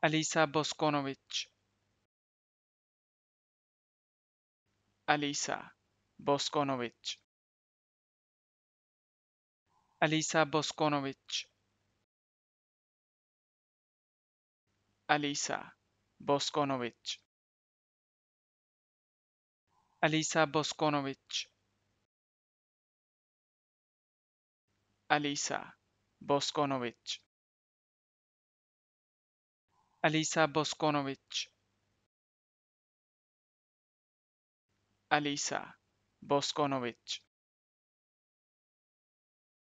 Alisa Boskonovich. Alisa Boskonovich. Alisa Boskonovich. Alisa Boskonovich. Alisa Boskonovich. Alisa Boskonovich. Alisa Boskonovich. Alisa Boskonovich.